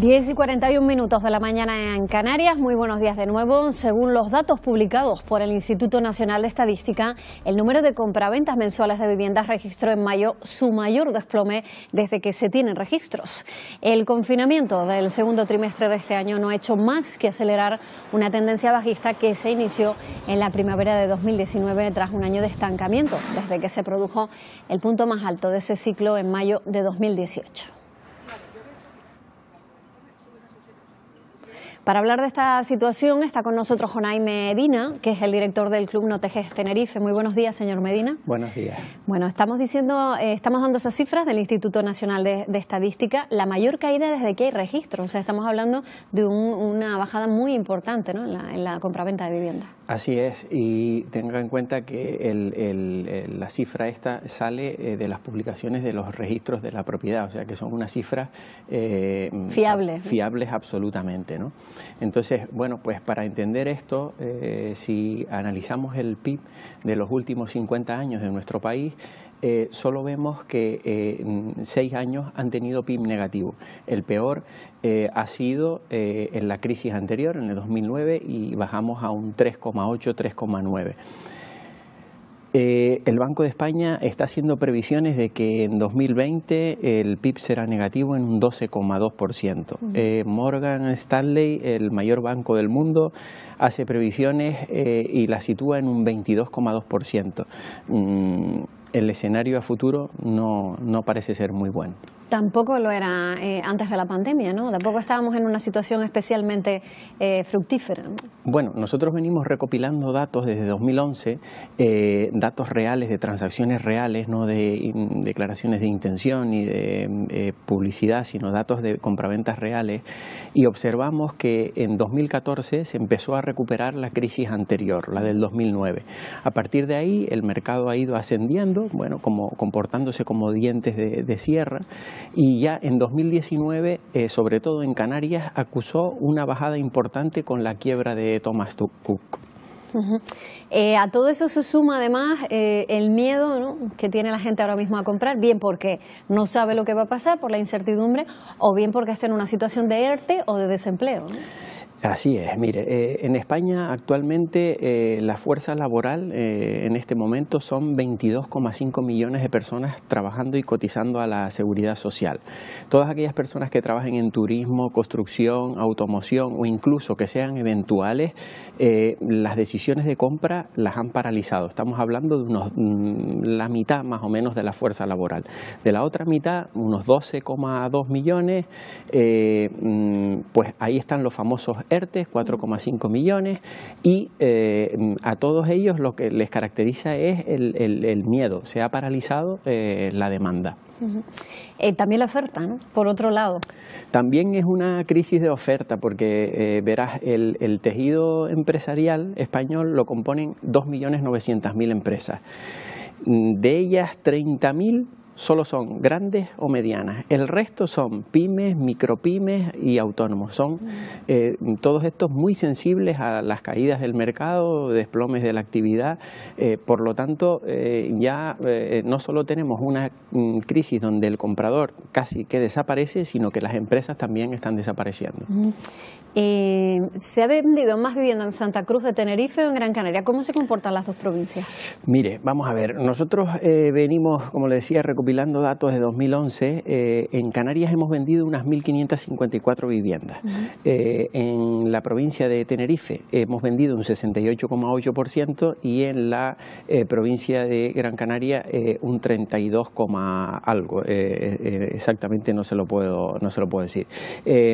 10 y 41 minutos de la mañana en Canarias. Muy buenos días de nuevo. Según los datos publicados por el Instituto Nacional de Estadística, el número de compraventas mensuales de viviendas registró en mayo su mayor desplome desde que se tienen registros. El confinamiento del segundo trimestre de este año no ha hecho más que acelerar una tendencia bajista que se inició en la primavera de 2019 tras un año de estancamiento, desde que se produjo el punto más alto de ese ciclo en mayo de 2018. Para hablar de esta situación está con nosotros Jonay Medina, que es el director del Club Notejes Tenerife. Muy buenos días, señor Medina. Buenos días. Bueno, estamos diciendo, eh, estamos dando esas cifras del Instituto Nacional de, Estadística, la mayor caída desde que hay registro. O sea, estamos hablando de una bajada muy importante en la, en la compraventa de viviendas. Así es, y tenga en cuenta que la cifra esta sale eh, de las publicaciones de los registros de la propiedad, o sea que son unas cifras eh, fiables. Fiables absolutamente. ¿no? Entonces, bueno, pues para entender esto, eh, si analizamos el PIB de los últimos 50 años de nuestro país, eh, solo vemos que eh, seis años han tenido PIB negativo. El peor eh, ha sido en la crisis anterior, en el 2009, y bajamos a un 3,8, 3,9. el Banco de España está haciendo previsiones de que en 2020 el PIB será negativo en un 12,2%. Morgan Stanley, el mayor banco del mundo, hace previsiones y la sitúa en un 22,2% el escenario a futuro no, no parece ser muy bueno. Tampoco lo era eh, antes de la pandemia, ¿no? Tampoco estábamos en una situación especialmente eh, fructífera. Bueno, nosotros venimos recopilando datos desde 2011, eh, datos reales de transacciones reales, no de declaraciones de intención ni de publicidad, sino datos de compraventas reales, y observamos que en 2014 se empezó a recuperar la crisis anterior, la del 2009. A partir de ahí, el mercado ha ido ascendiendo bueno, como, comportándose como dientes de, sierra, y ya en 2019, eh, sobre todo en Canarias, acusó una bajada importante con la quiebra de Thomas Cook. Eh, a todo eso se suma además eh, el miedo ¿no? que tiene la gente ahora mismo a comprar, bien porque no sabe lo que va a pasar por la incertidumbre o bien porque está en una situación de ERTE o de desempleo. Así es, mire, eh, en España actualmente eh, la fuerza laboral eh, en este momento son 22,5 millones de personas trabajando y cotizando a la seguridad social. Todas aquellas personas que trabajen en turismo, construcción, automoción o incluso que sean eventuales, las decisiones de compra las han paralizado. Estamos hablando de unos, mm, la mitad más o menos de la fuerza laboral. De la otra mitad, unos 12,2 millones, mm, pues ahí están los famosos 4,5 millones, y eh, a todos ellos lo que les caracteriza es el, miedo, se ha paralizado eh, la demanda. Eh, también la oferta, ¿no? Por otro lado. También es una crisis de oferta porque, verás, el, el, tejido empresarial español lo componen 2.900.000 empresas. Mm, de ellas, 30.000 solo son grandes o medianas. El resto son pymes, micropymes y autónomos. Son mm. eh, todos estos muy sensibles a las caídas del mercado, desplomes de la actividad. Eh, por lo tanto, eh, ya no solo tenemos una mm, crisis donde el comprador casi que desaparece, sino que las empresas también están desapareciendo. ¿Se ha vendido más vivienda en Santa Cruz de Tenerife o en Gran Canaria? ¿Cómo se comportan las dos provincias? Mire, vamos a ver. Nosotros venimos, como le decía, recopilando datos de 2011, eh, en Canarias hemos vendido unas 1.554 viviendas. Eh, en la provincia de Tenerife hemos vendido un 68,8% y en la eh, provincia de Gran Canaria un 32, algo. exactamente no se lo puedo, no se lo puedo decir.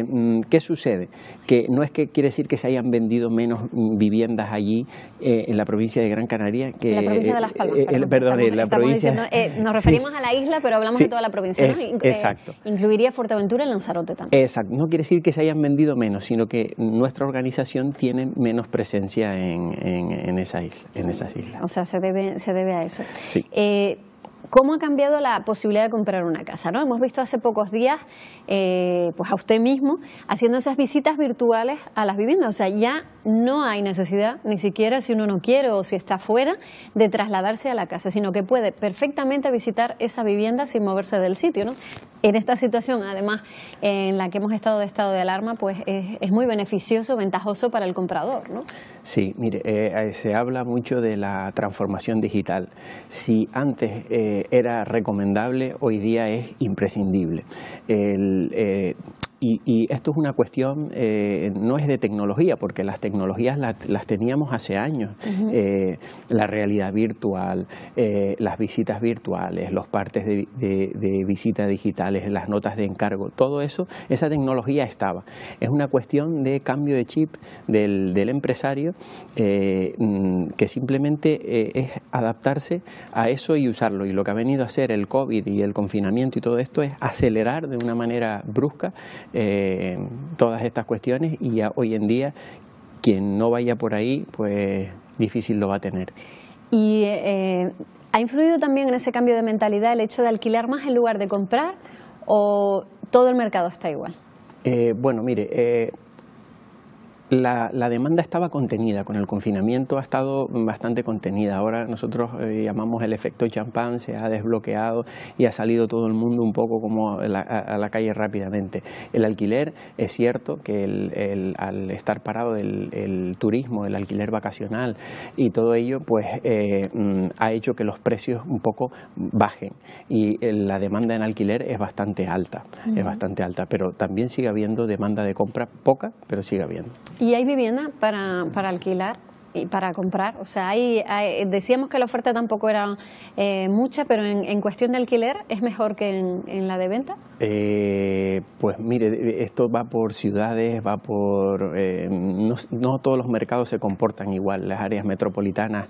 Mm, ¿Qué sucede? Que no es que quiere decir que se hayan vendido menos mm, viviendas allí en la provincia de Gran Canaria que... La provincia de Las Palmas. perdón, la provincia... nos referimos a la isla pero hablamos de toda la provincia. Eh, incluiría Fuerteventura y Lanzarote también. Exacto. No quiere decir que se hayan vendido menos, sino que nuestra organización tiene menos presencia en, esa en esas islas. O sea, se debe, a eso. Eh, ¿Cómo ha cambiado la posibilidad de comprar una casa? ¿no? Hemos visto hace pocos días eh, pues a usted mismo haciendo esas visitas virtuales a las viviendas. O sea, ya no hay necesidad, ni siquiera si uno no quiere o si está fuera, de trasladarse a la casa, sino que puede perfectamente visitar esa vivienda sin moverse del sitio. ¿no? En esta situación, además, en la que hemos estado de estado de alarma, pues es, muy beneficioso, ventajoso para el comprador. ¿no? Sí, mire, eh, eh, se habla mucho de la transformación digital. Si antes eh, era recomendable, hoy día es imprescindible. El, y, esto es una cuestión, eh, no es de tecnología, porque las tecnologías las, teníamos hace años. Eh, la realidad virtual, eh, las visitas virtuales, los partes de, de, visita digitales, las notas de encargo, todo eso, esa tecnología estaba. Es una cuestión de cambio de chip del, del empresario mm, que simplemente es adaptarse a eso y usarlo. Y lo que ha venido a hacer el COVID y el confinamiento y todo esto es acelerar de una manera brusca eh, todas estas cuestiones y ya hoy en día quien no vaya por ahí, pues difícil lo va a tener. Y eh, ha influido también en ese cambio de mentalidad el hecho de alquilar más en lugar de comprar o todo el mercado está igual. Eh, bueno, mire, la, demanda estaba contenida, con el confinamiento ha estado bastante contenida. Ahora nosotros eh, llamamos el efecto champán, se ha desbloqueado y ha salido todo el mundo un poco como a la, calle rápidamente. El alquiler, es cierto que al estar parado el, turismo, el alquiler vacacional y todo ello, pues eh, mm, ha hecho que los precios un poco bajen y eh, la demanda en alquiler es bastante alta, es bastante alta, pero también sigue habiendo demanda de compra, poca, pero sigue habiendo. ¿Y hay vivienda para, para alquilar? y para comprar. O sea, hay, decíamos que la oferta tampoco era eh, mucha, pero en, cuestión de alquiler es mejor que en, la de venta. Eh, pues mire, esto va por ciudades, va por... Eh, no, todos los mercados se comportan igual. Las áreas metropolitanas,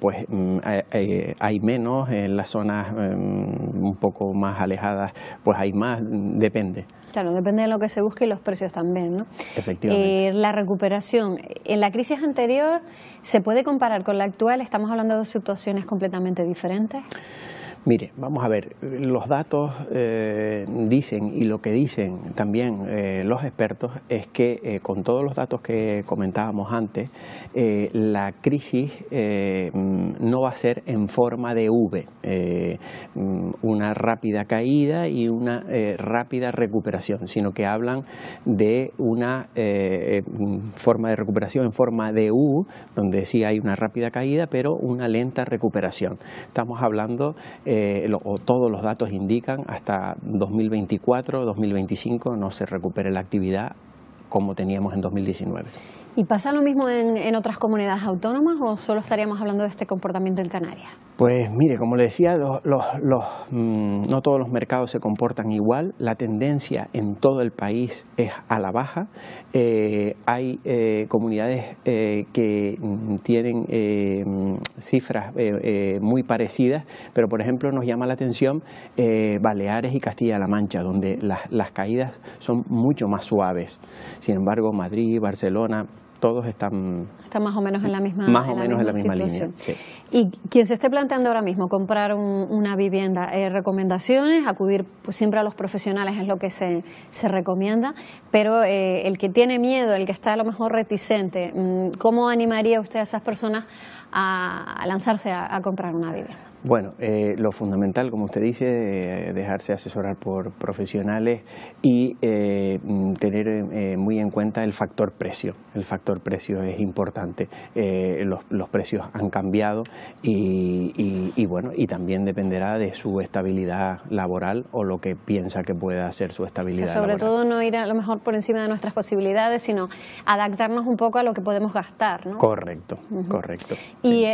pues mm, hay, hay, menos. En las zonas em, un poco más alejadas, pues hay más. Depende. Claro, depende de lo que se busque y los precios también, ¿no? Efectivamente. Eh, la recuperación. En la crisis anterior, ¿se puede comparar con la actual? ¿Estamos hablando de situaciones completamente diferentes? Mire, vamos a ver, los datos eh, dicen y lo que dicen también eh, los expertos es que eh, con todos los datos que comentábamos antes, la crisis no va a ser en forma de V, mm, una rápida caída y una rápida recuperación, sino que hablan de una forma de recuperación en forma de U, donde sí hay una rápida caída, pero una lenta recuperación. Estamos hablando eh, todos los datos indican, hasta 2024, 2025 no se recupere la actividad como teníamos en 2019. ¿Y pasa lo mismo en, en, otras comunidades autónomas o solo estaríamos hablando de este comportamiento en Canarias? Pues mire, como le decía, los, mm, no todos los mercados se comportan igual. La tendencia en todo el país es a la baja. Eh, hay eh, comunidades eh, que mm, tienen mm, cifras muy parecidas, pero por ejemplo nos llama la atención Baleares y Castilla-La Mancha, donde las, las caídas son mucho más suaves. Sin embargo, Madrid, Barcelona, todos están... Están más o menos en la misma Más o menos en la misma, Y quien se esté planteando ahora mismo comprar una vivienda, eh, recomendaciones, acudir pues, siempre a los profesionales es lo que se, se recomienda, pero eh, el que tiene miedo, el que está a lo mejor reticente, mm, ¿cómo animaría usted a esas personas a, lanzarse a comprar una vivienda? Bueno, eh, lo fundamental, como usted dice, es eh, dejarse asesorar por profesionales y eh, mm, tener muy en cuenta el factor precio. El factor precio es importante. Los, precios han cambiado y, bueno, y también dependerá de su estabilidad laboral o lo que piensa que pueda ser su estabilidad. laboral. sobre todo no ir a lo mejor por encima de nuestras posibilidades, sino adaptarnos un poco a lo que podemos gastar, Correcto, correcto. Y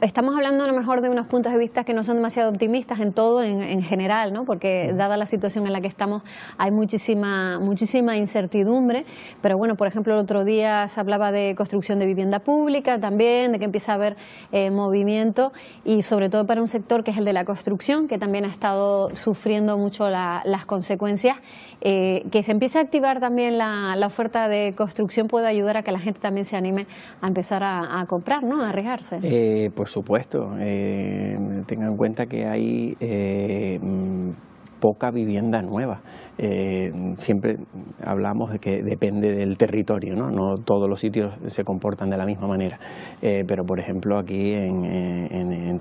estamos hablando a lo mejor de unos puntos de vista que no son demasiado optimistas en todo, en, general, ¿no? porque dada la situación en la que estamos hay muchísima, muchísima incertidumbre, pero bueno, por ejemplo, el otro día se hablaba de construcción de vivienda pública también, de que empieza a haber eh, movimiento y sobre todo para un sector que es el de la construcción, que también ha estado sufriendo mucho las consecuencias, eh, que se empiece a activar también la, oferta de construcción puede ayudar a que la gente también se anime a empezar a, comprar, ¿no? a arriesgarse. Eh, por supuesto. Eh, tenga en cuenta que hay eh, poca vivienda nueva. Eh, siempre hablamos de que depende del territorio, ¿no? no todos los sitios se comportan de la misma manera, eh, pero por ejemplo aquí en, eh,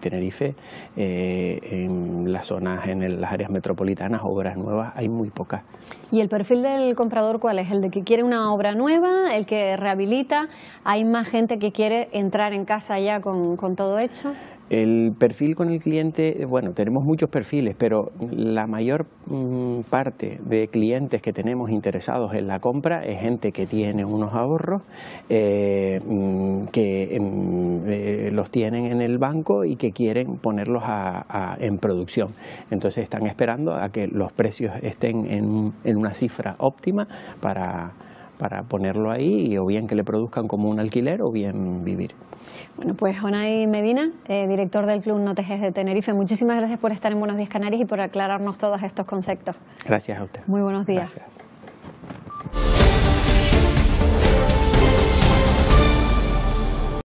Tenerife, en las zonas, en las áreas metropolitanas, obras nuevas hay muy pocas. ¿Y el perfil del comprador cuál es? ¿El de que quiere una obra nueva, el que rehabilita? ¿Hay más gente que quiere entrar en casa ya con, con todo hecho? El perfil con el cliente, bueno, tenemos muchos perfiles, pero la mayor mm, parte de clientes que tenemos interesados en la compra es gente que tiene unos ahorros, eh, mm, que mm, eh, los tienen en el banco y que quieren ponerlos en producción. Entonces están esperando a que los precios estén en, en una cifra óptima para para ponerlo ahí o bien que le produzcan como un alquiler o bien vivir. Bueno, pues Jonay Medina, eh, director del Club No Tejes de Tenerife, muchísimas gracias por estar en Buenos Días Canarias y por aclararnos todos estos conceptos. Gracias a usted. Muy buenos días. Gracias.